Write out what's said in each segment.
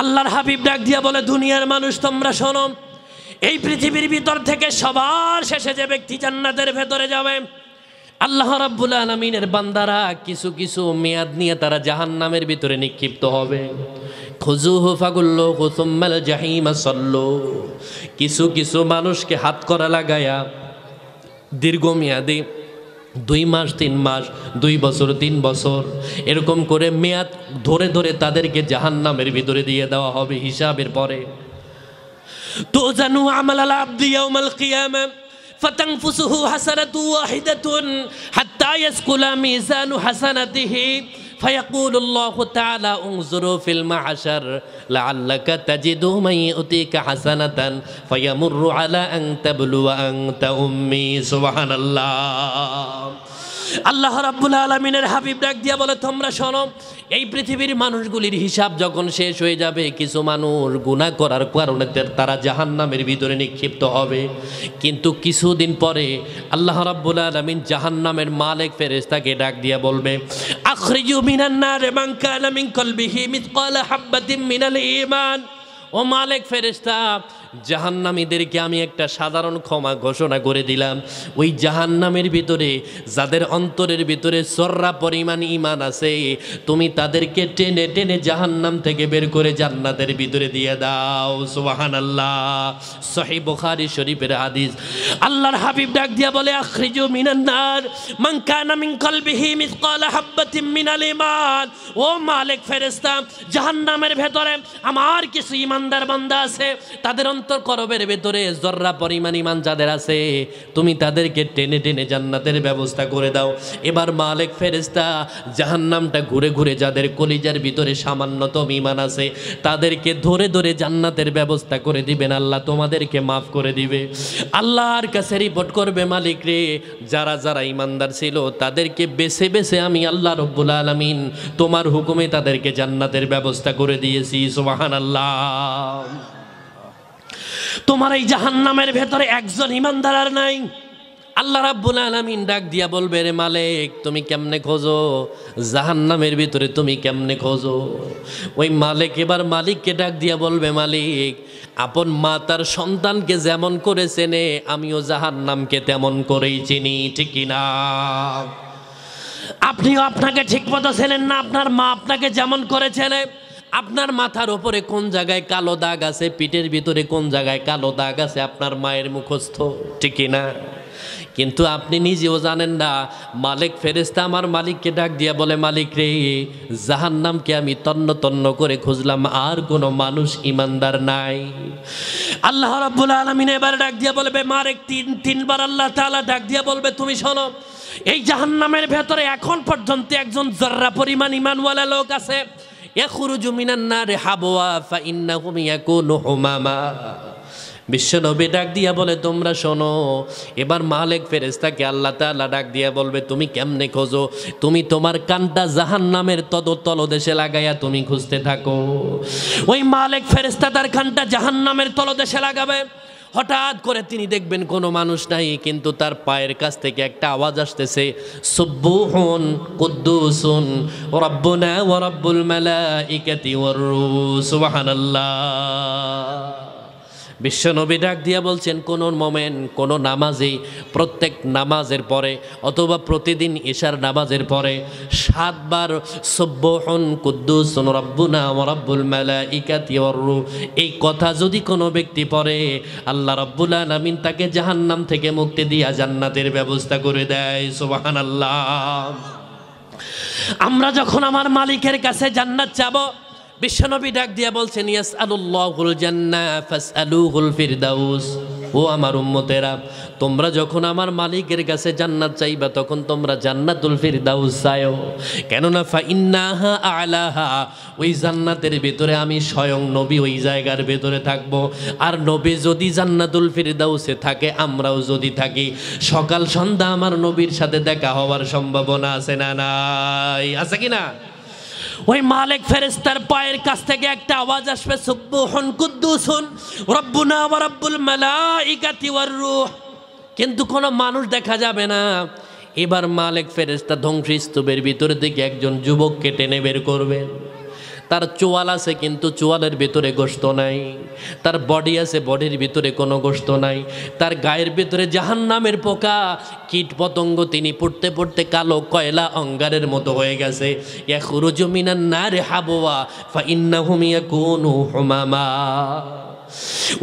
আল্লাহর হাবিব ডাক দিয়া বলে দুনিয়ার মানুষ তোমরা শোনো এই পৃথিবীর ভিতর থেকে সবার শেষে যে ব্যক্তি জান্নাতের ভেতরে যাবে আল্লাহ রাব্বুল আলমিনের বান্দারা কিছু কিছু মেয়াদ নিয়ে তারা জাহান নামের ভিতরে নিক্ষিপ্ত হবে কিছু কিছু মানুষকে হাত করা লাগায়া দীর্ঘমেয়াদী দুই মাস তিন মাস দুই বছর তিন বছর এরকম করে মেয়াদ ধরে ধরে তাদেরকে জাহান নামের ভিতরে দিয়ে দেওয়া হবে হিসাবের পরে তো জানু আমাল আব্দি ইয়াউমাল কিয়ামা فتنفسه حسنة واحدة حتى يسكل فيقول الله تعالى انظروا في المعشر لعلك تجد من يؤتيك حسنة فيمر على أن تبلو أنت أمي سبحان الله আল্লাহ রাব্বুল আলমিনের হাবিব ডাক দিয়া বলে তোমরা শোনো এই পৃথিবীর মানুষগুলির হিসাব যখন শেষ হয়ে যাবে কিছু মানুষ গুণা করার কারণে তারা জাহান্নামের ভিতরে নিক্ষিপ্ত হবে কিন্তু কিছুদিন পরে আল্লাহ রাব্বুল আলমিন জাহান্নামের নামের মালিক ফেরেস্তাকে ডাক দিয়া বলবে আখরিজু মিনান্নার মাংকা আলামিন কলবিহি মিনাল ঈমান ও মালিক ফেরেস্তা জাহান্নামীদেরকে আমি একটা সাধারণ ক্ষমা ঘোষণা করে দিলাম ওই জাহান্নামের ভিতরে যাদের অন্তরের ভিতরে সর্রা পরিমাণ ইমান আছে তুমি তাদেরকে টেনে টেনে জাহান্নাম থেকে বের করে জান্নাতের ভিতরে দিয়ে দাও সোহান আল্লাহ সহি বুখারি শরীফের হাদিস আল্লাহর হাবিব ডাক দিয়া বলে আখরিজু মিনান্নার মান কানা মিন কলবিহি মিসকাল হাববাতিন মিনাল ঈমান ও মালিক ফেরেশতা জাহান্নামের ভেতরে আমার কিছু ইমানদার বান্দা আছে তাদের করবের ভেতরে জর্রা পরিমাণ ইমান যাদের আছে তুমি তাদেরকে টেনে টেনে জান্নাতের ব্যবস্থা করে দাও এবার মালেক ফেরেস্তা জাহান্নামটা ঘুরে ঘুরে যাদের কলিজার ভিতরে সামান্যতম ইমান আছে তাদেরকে ধরে ধরে জান্নাতের ব্যবস্থা করে দিবেন আল্লাহ তোমাদেরকে মাফ করে দিবে আল্লাহর কাছে রিপোর্ট করবে মালিক রে যারা যারা ইমানদার ছিল তাদেরকে বেছে বেছে আমি আল্লাহ রব্বুল আলমিন তোমার হুকুমে তাদেরকে জান্নাতের ব্যবস্থা করে দিয়েছি সোহান আল্লাহ তোমার এই জাহান্নামের ভেতরে একজন ইমানদার আর নাই আল্লাহ রাব্বুল আলামিন ডাক দিয়া বলবে রে মালিক তুমি কেমনে খোঁজো জাহান্নামের ভিতরে তুমি কেমনে খোঁজো ওই মালিক এবার মালিককে ডাক দিয়া বলবে মালিক আপন মা তার সন্তানকে যেমন করে চেনে আমিও জাহান্নামকে তেমন করেই চিনি ঠিক না আপনিও আপনাকে ঠিক মতো ছিলেন না আপনার মা আপনাকে যেমন করেছিলেন আপনার মাথার ওপরে কোন জায়গায় কালো দাগ আছে পিঠের ভিতরে কোন জায়গায় কালো দাগ আছে আপনার মায়ের মুখস্থ ঠিক না কিন্তু আপনি নিজেও জানেন না মালিক ফেরেস্তা আমার মালিককে ডাক দিয়া বলে মালিক রে জাহান নামকে আমি তন্ন তন্ন করে খুঁজলাম আর কোনো মানুষ ইমানদার নাই আল্লাহ রাব্বুল আলামিন এবার ডাক দিয়া বলবে মারেক তিন তিনবার আল্লাহ তাআলা ডাক দিয়া বলবে তুমি শোনো এই জাহান্নামের ভেতরে এখন পর্যন্ত একজন জর্রা পরিমাণ ইমানওয়ালা লোক আছে ইয়াখুরুজু মিনান বিশ্বনবী ডাক দিয়া বলে তোমরা শোনো এবার মালেক ফেরেস্তাকে আল্লাহ তাল্লাহ ডাক দিয়া বলবে তুমি কেমনে খোঁজো তুমি তোমার কানটা জাহান নামের তদ তলদেশে লাগাইয়া তুমি খুঁজতে থাকো ওই মালেক ফেরেস্তা তার কানটা জাহান নামের তলদেশে লাগাবে হঠাৎ করে তিনি দেখবেন কোনো মানুষ নাই কিন্তু তার পায়ের কাছ থেকে একটা আওয়াজ আসতেছে কুদ্দু শুন কুদ্দুসুন রব্বুনা মেলা রব্বুল মালাইকাতি সুবাহান আল্লাহ বিশ্বনবী ডাক দিয়া বলছেন কোন মোমেন কোন নামাজে প্রত্যেক নামাজের পরে অথবা প্রতিদিন ঈশার নামাজের পরে সাতবার সব্যহন কুদ্দুস রব্বুনা রব্বুল মেলা ইকা তিয়রু এই কথা যদি কোনো ব্যক্তি পড়ে আল্লাহ রব্বুল আলমিন তাকে জাহান্নাম থেকে মুক্তি দিয়া জান্নাতের ব্যবস্থা করে দেয় সুবাহান আল্লাহ আমরা যখন আমার মালিকের কাছে জান্নাত চাবো বিশ্বনবী ডাক দিয়া বলছেন ইয়াস আলুল্লাহুল জান্না ফাস ফিরদাউস ও আমার উম্মতেরা তোমরা যখন আমার মালিকের কাছে জান্নাত চাইবা তখন তোমরা জান্নাতুল ফিরদাউস চাইও কেননা ফা ইন্নাহা আলাহা ওই জান্নাতের ভিতরে আমি স্বয়ং নবী ওই জায়গার ভিতরে থাকব আর নবী যদি জান্নাতুল ফিরদাউসে থাকে আমরাও যদি থাকি সকাল সন্ধ্যা আমার নবীর সাথে দেখা হওয়ার সম্ভাবনা আছে না নাই আছে কি না ওই মালিক ফেরেস্তার পায়ের কাছ থেকে একটা আওয়াজ আসবে সুব্বুহন কুদ্দুসুন রব্বুনা ওয়া রব্বুল মালাইকাতি ওয়ার রূহ কিন্তু কোনো মানুষ দেখা যাবে না এবার মালিক ফেরেস্তা ধ্বংসস্তূপের ভিতর থেকে একজন যুবককে টেনে বের করবেন তার চোয়াল আছে কিন্তু চোয়ালের ভিতরে গোস্ত নাই তার বডি আছে বডির ভিতরে কোনো গোস্ত নাই তার গায়ের ভিতরে জাহান নামের পোকা কীট পতঙ্গ তিনি পড়তে পড়তে কালো কয়লা অঙ্গারের মতো হয়ে গেছে না রে হাবোয়া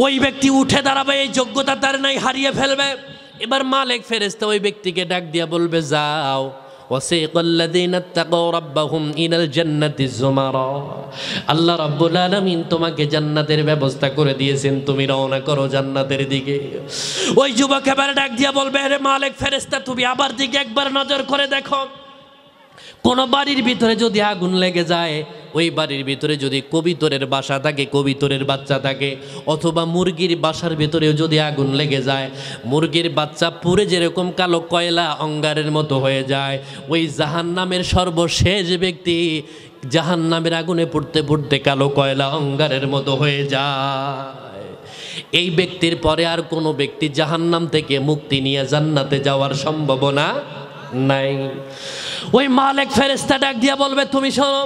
ওই ব্যক্তি উঠে দাঁড়াবে এই যোগ্যতা তার নাই হারিয়ে ফেলবে এবার মালিক ফেরেস্তা ওই ব্যক্তিকে ডাক দিয়া বলবে যাও وسيق الذين اتقوا ربهم الى الجنه زمرا আল্লাহ রাব্বুল আলামিন তোমাকে জান্নাতের ব্যবস্থা করে দিয়েছেন তুমি রওনা করো জান্নাতের দিকে ওই যুবক এবার ডাক দিয়া বলবে রে মালিক ফেরেশতা তুমি আবার দিকে একবার নজর করে দেখো কোন বাড়ির ভিতরে যদি আগুন লেগে যায় ওই বাড়ির ভিতরে যদি কবিতরের বাসা থাকে কবিতরের বাচ্চা থাকে অথবা মুরগির বাসার ভিতরেও যদি আগুন লেগে যায় মুরগির বাচ্চা পুরে যেরকম কালো কয়লা অঙ্গারের মতো হয়ে যায় ওই জাহান নামের সর্বশেষ ব্যক্তি জাহান নামের আগুনে পড়তে পড়তে কালো কয়লা অঙ্গারের মতো হয়ে যায় এই ব্যক্তির পরে আর কোনো ব্যক্তি জাহান্নাম থেকে মুক্তি নিয়ে জান্নাতে যাওয়ার সম্ভাবনা নাই ওই মালিক ফেরেস্তা ডাক দিয়া বলবে তুমি সব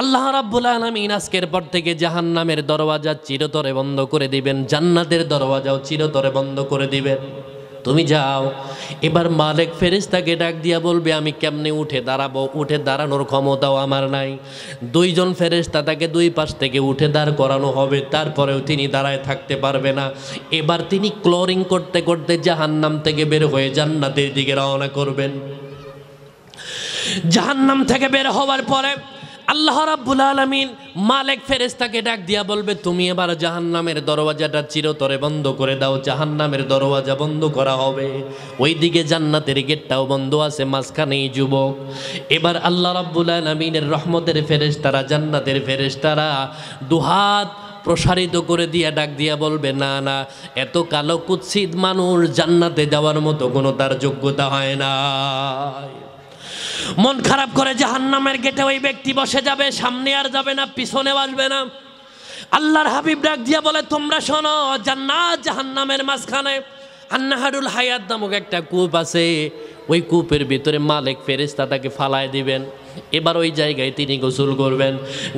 আল্লাহ রাব্বুল আলমিন আজকের পর থেকে জাহান্নামের দরওয়াজা চিরতরে বন্ধ করে দিবেন জান্নাতের দরওয়াজাও চিরতরে বন্ধ করে দিবেন তুমি যাও এবার মালিক ফেরিস্তাকে ডাক দিয়া বলবে আমি কেমনে উঠে দাঁড়াবো উঠে দাঁড়ানোর ক্ষমতাও আমার নাই দুইজন ফেরিস্তা তাকে দুই পাশ থেকে উঠে দাঁড় করানো হবে তারপরেও তিনি দাঁড়ায় থাকতে পারবে না এবার তিনি ক্লোরিং করতে করতে জাহান্নাম থেকে বের হয়ে জান্নাতের দিকে রওনা করবেন জাহান্নাম থেকে বের হওয়ার পরে আল্লাহ রাব্বুল আলমিন মালেক ফেরেস্তাকে ডাক দিয়া বলবে তুমি এবার জাহান্নামের দরওয়াজাটা চিরতরে বন্ধ করে দাও জাহান্নামের দরওয়াজা বন্ধ করা হবে ওইদিকে জান্নাতের গেটটাও বন্ধ আছে মাঝখানেই যুবক এবার আল্লাহ রাব্বুল আলমিনের রহমতের ফেরেস্তারা জান্নাতের ফেরেস্তারা দুহাত প্রসারিত করে দিয়া ডাক দিয়া বলবে না না এত কালো কুৎসিত মানুষ জান্নাতে যাওয়ার মতো কোনো তার যোগ্যতা হয় না মন খারাপ করে হান্নামের গেটে ওই ব্যক্তি বসে যাবে সামনে আর যাবে না পিছনে আসবে না আল্লাহর হাবিব ডাক দিয়া বলে তোমরা শোনো জান্নাত জাহান্নামের মাঝখানে আন্নাহারুল হায়াত নামক একটা কূপ আছে ওই কূপের ভিতরে মালিক ফেরেস্তা তাকে ফালায় দিবেন এবার ওই জায়গায় তিনি গোসল করবেন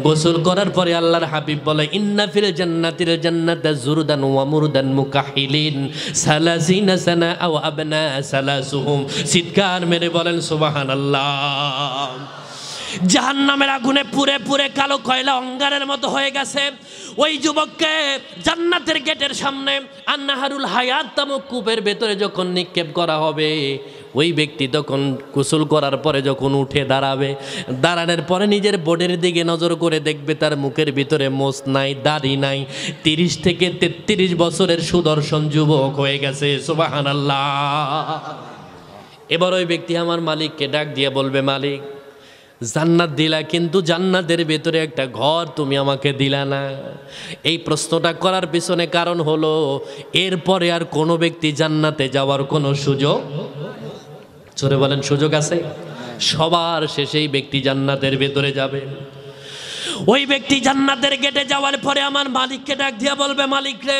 গোসল করার পরে আল্লাহর হাবিব বলে ইন্নাফিল জান্নাতিল জান্নাত জুরদান ওয়া মুরদান মুকাহিলিন সালাসিনা সানা আও আবনা সালাসুহুম সিদকার মেরে বলেন সুবহানাল্লাহ জাহান্নামের আগুনে পুরে পুরে কালো কয়লা অঙ্গারের মতো হয়ে গেছে ওই যুবককে জান্নাতের গেটের সামনে আন্নাহারুল হায়াত তামক কূপের ভেতরে যখন নিক্ষেপ করা হবে ওই ব্যক্তি তখন কুসুল করার পরে যখন উঠে দাঁড়াবে দাঁড়ানোর পরে নিজের বোর্ডের দিকে নজর করে দেখবে তার মুখের ভিতরে মোষ নাই দাড়ি নাই তিরিশ থেকে তেত্রিশ বছরের সুদর্শন যুবক হয়ে গেছে সুবাহান এবার ওই ব্যক্তি আমার মালিককে ডাক দিয়ে বলবে মালিক জান্নাত দিলা কিন্তু জান্নাতের ভেতরে একটা ঘর তুমি আমাকে দিলা না এই প্রশ্নটা করার পিছনে কারণ হলো এরপরে আর কোনো ব্যক্তি জান্নাতে যাওয়ার কোনো সুযোগ চোরে বলেন সুযোগ আছে সবার শেষেই ব্যক্তি জান্নাতের ভেতরে যাবে ওই ব্যক্তি জান্নাতের গেটে যাওয়ার পরে আমার মালিককে ডাক দিয়ে বলবে মালিক রে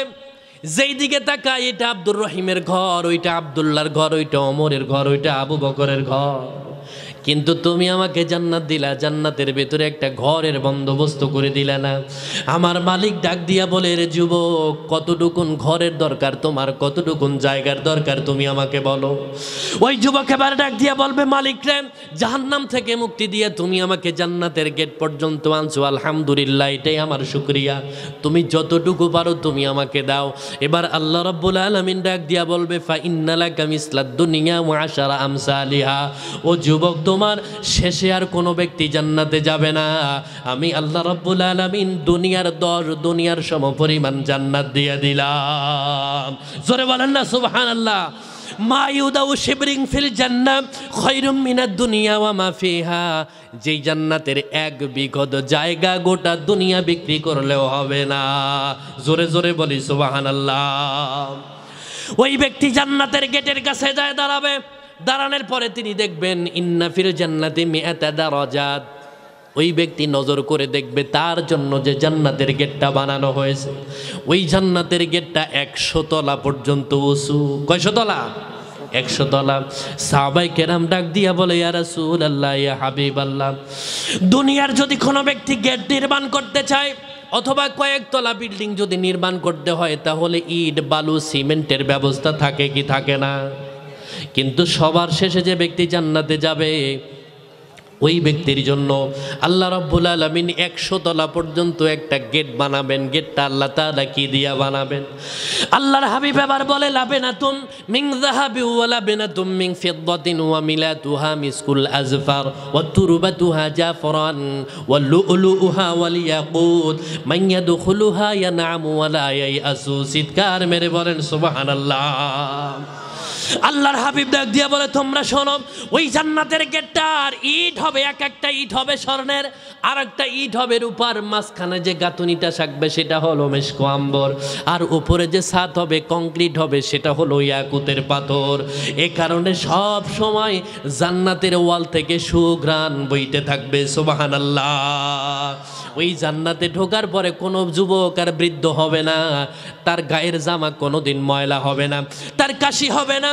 যেই দিকে তাকায় এটা আব্দুর রহিমের ঘর ওইটা আবদুল্লার ঘর ওইটা অমরের ঘর ওইটা আবু বকরের ঘর কিন্তু তুমি আমাকে জান্নাত দিলা জান্নাতের ভেতরে একটা ঘরের বন্দোবস্ত করে দিলা না আমার মালিক ডাক দিয়া বলে রে যুব কতটুকুন ঘরের দরকার তোমার কতটুকুন জায়গার দরকার তুমি আমাকে বলো ওই যুবক এবার ডাক দিয়া বলবে মালিক রে জাহান্নাম থেকে মুক্তি দিয়ে তুমি আমাকে জান্নাতের গেট পর্যন্ত আনছো আলহামদুলিল্লাহ এটাই আমার শুক্রিয়া তুমি যতটুকু পারো তুমি আমাকে দাও এবার আল্লাহ রব্বুল আলমিন ডাক দিয়া বলবে ফা ইন্নালা কামিসলা দুনিয়া মহাসারা আমসা আলিহা ও যুবক তো তোমার শেষে আর কোনো ব্যক্তি জান্নাতে যাবে না আমি আল্লাহ রব্বুল আলমিন দুনিয়ার দর দুনিয়ার সম পরিমাণ জান্নাত দিয়ে দিলাম জোরে বলেন না সুবহান আল্লাহ যেই জান্নাতের এক বিগত জায়গা গোটা দুনিয়া বিক্রি করলেও হবে না জোরে জোরে বলি সুবাহান আল্লাহ ওই ব্যক্তি জান্নাতের গেটের কাছে যায় দাঁড়াবে দাঁড়ানোর পরে তিনি দেখবেন ইন্নাফির জান্নাতি মেয়াতা দারাজাত ওই ব্যক্তি নজর করে দেখবে তার জন্য যে জান্নাতের গেটটা বানানো হয়েছে ওই জান্নাতের গেটটা একশো তলা পর্যন্ত উঁচু কয়শো তলা একশো তলা সাবাই কেরাম ডাক দিয়া বলে ইয়ারাসুল আল্লাহ ইয়া হাবিব আল্লাহ দুনিয়ার যদি কোনো ব্যক্তি গেট নির্মাণ করতে চায় অথবা কয়েকতলা বিল্ডিং যদি নির্মাণ করতে হয় তাহলে ইট বালু সিমেন্টের ব্যবস্থা থাকে কি থাকে না কিন্তু সবার শেষে যে ব্যক্তি জান্নাতে যাবে ওই ব্যক্তির জন্য আল্লাহ রব্বুল আলমিন একশো তলা পর্যন্ত একটা গেট বানাবেন গেটটা আল্লাহ তালা কি দিয়া বানাবেন আল্লাহর হাবিব এবার বলে লাভে না তুম মিং জাহাবি ওয়ালা না তুম মিং ফিদ্দাতিন ওয়া মিলা তুহা মিসকুল আজফার ও তুরুবা তুহা ফরান ওয়া উলু উহা কুদ মাইয়া মান ইয়াদখুলুহা নাম ওয়া লা আসু সিদকার মেরে বলেন আল্লাহ আল্লাহর হাবিব ডাক দিয়ে বলে তোমরা শোনো ওই জান্নাতের গেটটা আর ইট হবে এক একটা ইট হবে স্বর্ণের আর একটা ইট হবে রূপার মাঝখানে যে গাঁথুনিটা থাকবে সেটা হলো মেশক আম্বর আর উপরে যে ছাদ হবে কংক্রিট হবে সেটা হলো ইয়াকুতের পাথর এ কারণে সব সময় জান্নাতের ওয়াল থেকে সুঘ্রাণ বইতে থাকবে সুবাহান আল্লাহ ওই জান্নাতে ঢোকার পরে কোনো যুবক আর বৃদ্ধ হবে না তার গায়ের জামা কোনো দিন ময়লা হবে না তার কাশি হবে না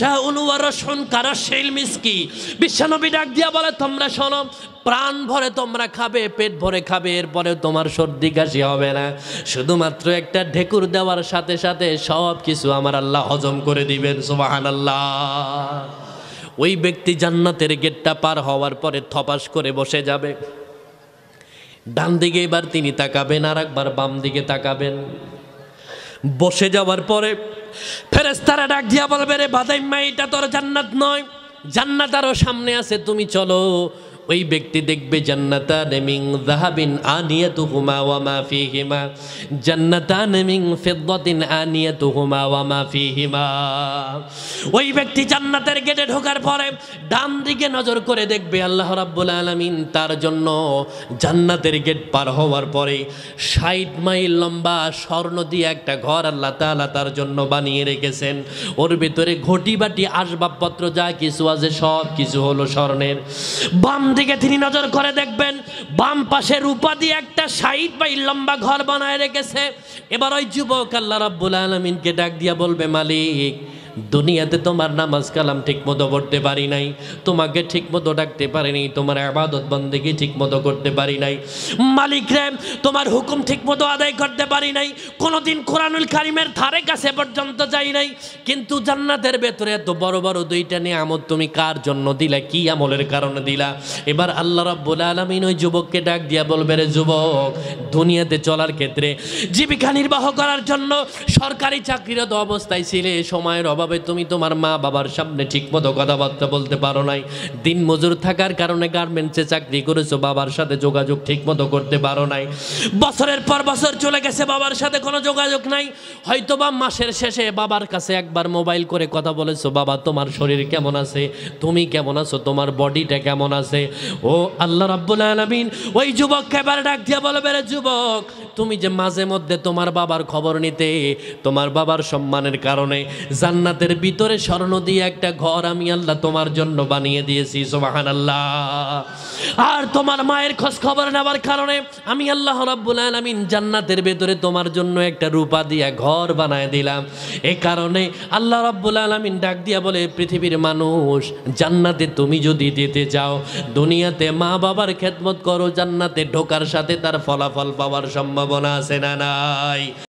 শাহ অনুয়ার শোন কারা শেল মিসকি বিশ্বনবী ডাক দিয়া বলে তোমরা শোনো প্রাণ ভরে তোমরা খাবে পেট ভরে খাবে এরপরে তোমার সর্দি কাশি হবে না শুধুমাত্র একটা ঢেকুর দেওয়ার সাথে সাথে সব কিছু আমার আল্লাহ হজম করে দিবেন সুবাহান আল্লাহ ওই ব্যক্তি জান্নাতের গেটটা পার হওয়ার পরে থপাস করে বসে যাবে ডান দিকে এবার তিনি তাকাবেন আর একবার বাম দিকে তাকাবেন বসে যাওয়ার পরে ফেরেস্তারা ডাক দিয়া বলবে রে বাদাইম্মা এটা তোর জান্নাত নয় জান্নাত আরও সামনে আছে তুমি চলো ওই ব্যক্তি দেখবে জান্নাতা নেমিং জাহাবিন আনিয়া তু হুমা ওয়ামা ফি হিমা জান্নাতা নেমিং আনিয়া তু হুমা ওয়ামা ফি হিমা ওই ব্যক্তি জান্নাতের গেটে ঢোকার পরে ডান দিকে নজর করে দেখবে আল্লাহ রাব্বুল আলমিন তার জন্য জান্নাতের গেট পার হওয়ার পরে ষাট মাইল লম্বা স্বর্ণ দিয়ে একটা ঘর আল্লাহ তালা তার জন্য বানিয়ে রেখেছেন ওর ভেতরে ঘটি বাটি আসবাবপত্র যা কিছু আছে সব কিছু হলো স্বর্ণের বাম দিকে তিনি নজর করে দেখবেন বাম পাশে রূপা দিয়ে একটা সাইড বা লম্বা ঘর বানায় রেখেছে এবার ওই যুবক আল্লাহ রাব্বুল আলমিনকে ডাক দিয়া বলবে মালিক দুনিয়াতে তোমার নামাজ কালাম ঠিক মতো পড়তে পারি নাই তোমাকে ঠিক মতো ডাকতে নাই তোমার আবাদত বন্দেকে মতো করতে পারি নাই মালিক রে তোমার হুকুম ঠিক মতো আদায় করতে পারি নাই কোনোদিন কোরআনুল কারিমের ধারে কাছে পর্যন্ত যাই নাই কিন্তু জান্নাতের ভেতরে এত বড় বড় দুইটা নিয়ামত তুমি কার জন্য দিলা কি আমলের কারণে দিলা এবার আল্লাহ রাব্বুল আলামিন ওই যুবককে ডাক দিয়া বলবে রে যুবক দুনিয়াতে চলার ক্ষেত্রে জীবিকা নির্বাহ করার জন্য সরকারি চাকরিরত অবস্থায় ছিলে সময়ের অভাব তবে তুমি তোমার মা বাবার সামনে ঠিকমতো কথাবার্তা বলতে পারো নাই দিন মজুর থাকার কারণে গার্মেন্টসে চাকরি করেছো বাবার সাথে যোগাযোগ ঠিকমতো করতে পারো নাই বছরের পর বছর চলে গেছে বাবার সাথে কোনো যোগাযোগ নাই হয়তো বা মাসের শেষে বাবার কাছে একবার মোবাইল করে কথা বলেছো বাবা তোমার শরীর কেমন আছে তুমি কেমন আছো তোমার বডিটা কেমন আছে ও আল্লাহ রাব্বুল আলামিন ওই যুবককে এবার ডাক দিয়ে বলো বেড়ে যুবক তুমি যে মাঝে মধ্যে তোমার বাবার খবর নিতে তোমার বাবার সম্মানের কারণে জান্নাত জান্নাতের ভিতরে স্বর্ণ দিয়ে একটা ঘর আমি আল্লাহ তোমার জন্য বানিয়ে দিয়েছি সোমাহান আল্লাহ আর তোমার মায়ের খোঁজ খবর নেওয়ার কারণে আমি আল্লাহ রব্বুল আলমিন জান্নাতের ভেতরে তোমার জন্য একটা রূপা দিয়ে ঘর বানায় দিলাম এ কারণে আল্লাহ রব্বুল আলমিন ডাক দিয়া বলে পৃথিবীর মানুষ জান্নাতে তুমি যদি যেতে চাও দুনিয়াতে মা বাবার খেদমত করো জান্নাতে ঢোকার সাথে তার ফলাফল পাওয়ার সম্ভাবনা আছে না নাই